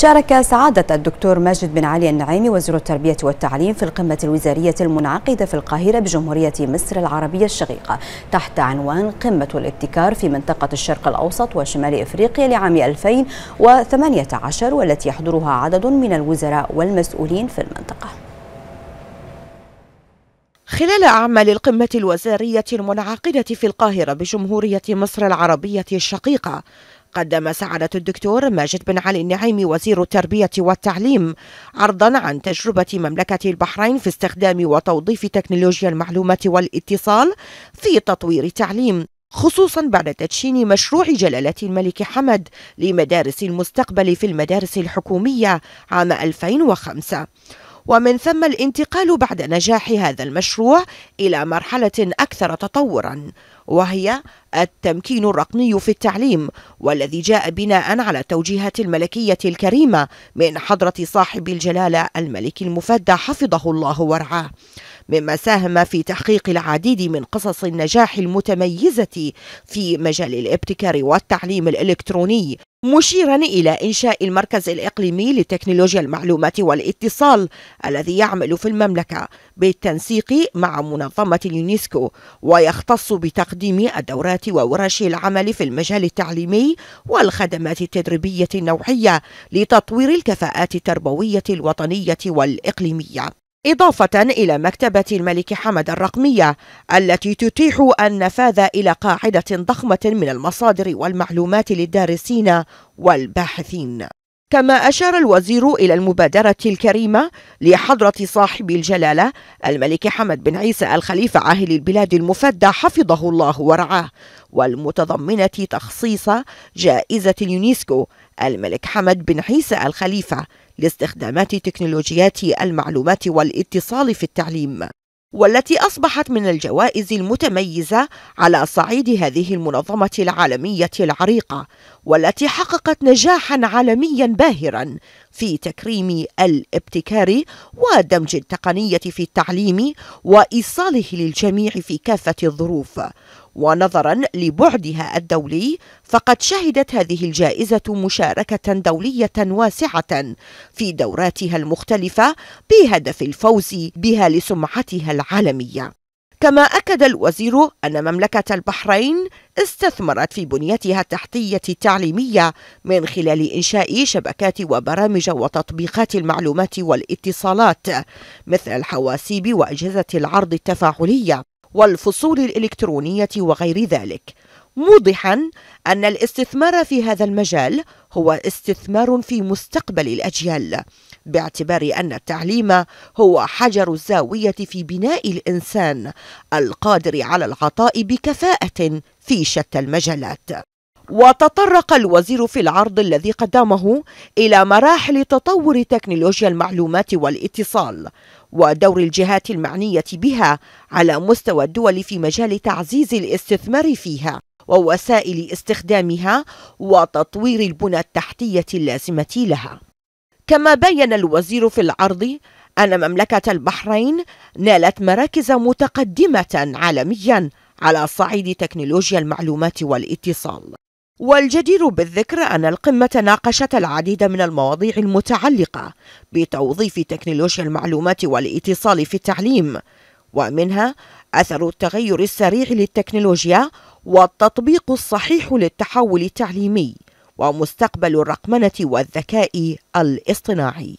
شارك سعادة الدكتور ماجد بن علي النعيمي وزير التربية والتعليم في القمة الوزارية المنعقدة في القاهرة بجمهورية مصر العربية الشقيقة تحت عنوان قمة الابتكار في منطقة الشرق الأوسط وشمال إفريقيا لعام 2018 والتي يحضرها عدد من الوزراء والمسؤولين في المنطقة خلال أعمال القمة الوزارية المنعقدة في القاهرة بجمهورية مصر العربية الشقيقة قدم سعادة الدكتور ماجد بن علي النعيمي وزير التربية والتعليم عرضا عن تجربة مملكة البحرين في استخدام وتوظيف تكنولوجيا المعلومات والاتصال في تطوير التعليم خصوصا بعد تدشين مشروع جلالة الملك حمد لمدارس المستقبل في المدارس الحكومية عام 2005 ومن ثم الانتقال بعد نجاح هذا المشروع إلى مرحلة أكثر تطورا وهي التمكين الرقمي في التعليم والذي جاء بناء على التوجيهات الملكية الكريمة من حضرة صاحب الجلالة الملك المفدى حفظه الله ورعاه مما ساهم في تحقيق العديد من قصص النجاح المتميزة في مجال الابتكار والتعليم الإلكتروني مشيرا إلى إنشاء المركز الإقليمي لتكنولوجيا المعلومات والاتصال الذي يعمل في المملكة بالتنسيق مع منظمة اليونسكو ويختص بتقديم الدورات وورش العمل في المجال التعليمي والخدمات التدريبية النوعية لتطوير الكفاءات التربوية الوطنية والإقليمية إضافة إلى مكتبة الملك حمد الرقمية التي تتيح النفاذ إلى قاعدة ضخمة من المصادر والمعلومات للدارسين والباحثين كما أشار الوزير إلى المبادرة الكريمة لحضرة صاحب الجلالة الملك حمد بن عيسى الخليفة عاهل البلاد المفدى حفظه الله ورعاه والمتضمنة تخصيص جائزة اليونسكو الملك حمد بن عيسى الخليفة لاستخدامات تكنولوجيات المعلومات والاتصال في التعليم والتي أصبحت من الجوائز المتميزة على صعيد هذه المنظمة العالمية العريقة والتي حققت نجاحا عالميا باهرا في تكريم الابتكار ودمج التقنيه في التعليم وايصاله للجميع في كافه الظروف ونظرا لبعدها الدولي فقد شهدت هذه الجائزه مشاركه دوليه واسعه في دوراتها المختلفه بهدف الفوز بها لسمعتها العالميه كما أكد الوزير أن مملكة البحرين استثمرت في بنيتها التحتية التعليمية من خلال إنشاء شبكات وبرامج وتطبيقات المعلومات والاتصالات مثل الحواسيب وأجهزة العرض التفاعلية والفصول الإلكترونية وغير ذلك موضحا أن الاستثمار في هذا المجال هو استثمار في مستقبل الأجيال باعتبار أن التعليم هو حجر الزاوية في بناء الإنسان القادر على العطاء بكفاءة في شتى المجالات. وتطرق الوزير في العرض الذي قدمه إلى مراحل تطور تكنولوجيا المعلومات والاتصال ودور الجهات المعنية بها على مستوى الدول في مجال تعزيز الاستثمار فيها ووسائل استخدامها وتطوير البنى التحتية اللازمة لها كما بين الوزير في العرض أن مملكة البحرين نالت مراكز متقدمة عالميا على صعيد تكنولوجيا المعلومات والاتصال والجدير بالذكر أن القمة ناقشت العديد من المواضيع المتعلقة بتوظيف تكنولوجيا المعلومات والاتصال في التعليم ومنها أثر التغير السريع للتكنولوجيا والتطبيق الصحيح للتحول التعليمي ومستقبل الرقمنة والذكاء الاصطناعي